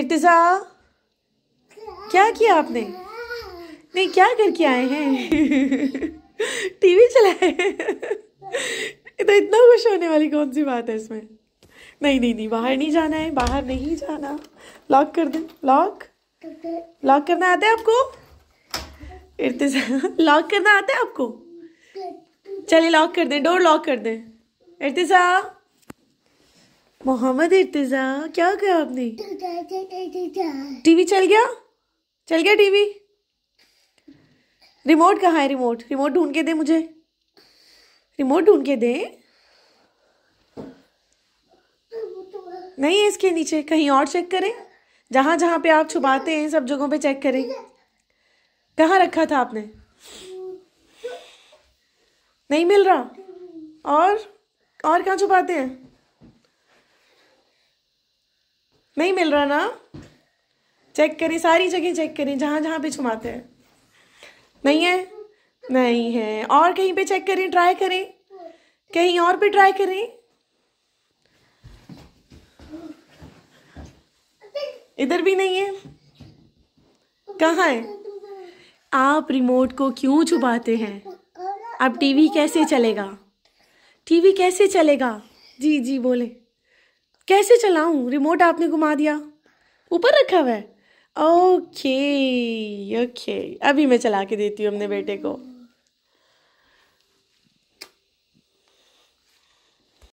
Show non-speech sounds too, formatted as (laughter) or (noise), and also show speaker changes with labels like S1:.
S1: इर्तजा क्या किया आपने नहीं क्या करके आए हैं (laughs) टीवी चलाए (laughs) तो इतना खुश होने वाली कौन सी बात है इसमें नहीं नहीं नहीं बाहर नहीं जाना है बाहर नहीं जाना लॉक कर दे लॉक लॉक करना आता है आपको इर्तजा लॉक करना आता है आपको चलिए लॉक कर दें डोर लॉक कर दें इर्तजा मोहम्मद इर्तजा क्या कहा आपने टीवी चल गया चल गया टीवी रिमोट कहाँ है रिमोट रिमोट ढूंढ के दे मुझे रिमोट ढूंढ के दे नहीं है इसके नीचे कहीं और चेक करें जहाँ जहां पे आप छुपाते हैं सब जगहों पे चेक करें कहाँ रखा था आपने नहीं मिल रहा और और कहाँ छुपाते हैं नहीं मिल रहा ना चेक करें सारी जगह चेक करें जहाँ जहाँ पे छुमाते हैं नहीं है नहीं है और कहीं पे चेक करें ट्राई करें कहीं और पे ट्राई करें इधर भी नहीं है कहाँ है आप रिमोट को क्यों छुपाते हैं अब टीवी कैसे चलेगा टीवी कैसे चलेगा जी जी बोले कैसे चलाऊं रिमोट आपने घुमा दिया ऊपर रखा हुआ है ओके ओके अभी मैं चला के देती हूँ अपने बेटे को